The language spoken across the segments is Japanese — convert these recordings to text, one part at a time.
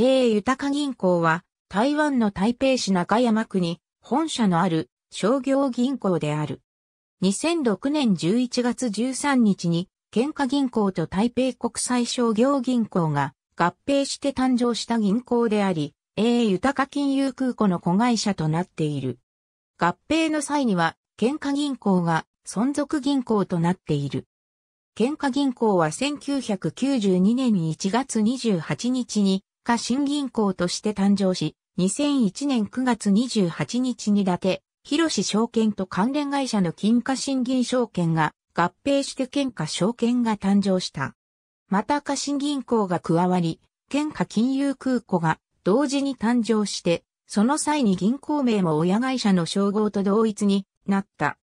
AA 豊銀行は台湾の台北市中山区に本社のある商業銀行である。2006年11月13日に県下銀行と台北国際商業銀行が合併して誕生した銀行であり、AA 豊金融空港の子会社となっている。合併の際には、県下銀行が存続銀行となっている。県下銀行は1992年1月28日に家新銀行として誕生し、2001年9月28日に伊達、広志証券と関連会社の金貨新銀証券が合併して県下証券が誕生した。また家新銀行が加わり、県下金融空港が同時に誕生して、その際に銀行名も親会社の称号と同一になった。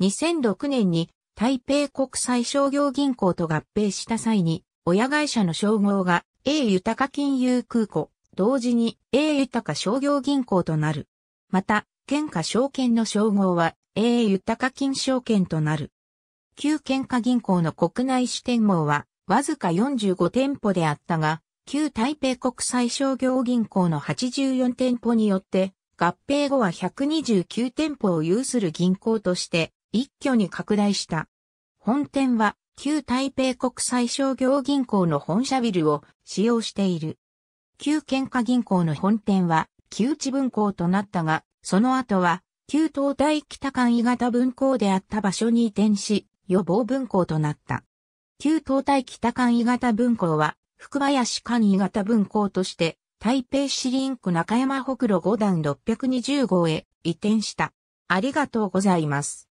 2006年に台北国際商業銀行と合併した際に、親会社の称号が A 豊金融空港、同時に A 豊商業銀行となる。また、県下証券の称号は A 豊金証券となる。旧県下銀行の国内支店網は、わずか45店舗であったが、旧台北国際商業銀行の84店舗によって、合併後は129店舗を有する銀行として、一挙に拡大した。本店は旧台北国際商業銀行の本社ビルを使用している。旧県下銀行の本店は旧地分校となったが、その後は旧東大北間井型分校であった場所に移転し、予防分校となった。旧東大北間井型分校は、福林間井型分校として、台北市林区中山北路5段620号へ移転した。ありがとうございます。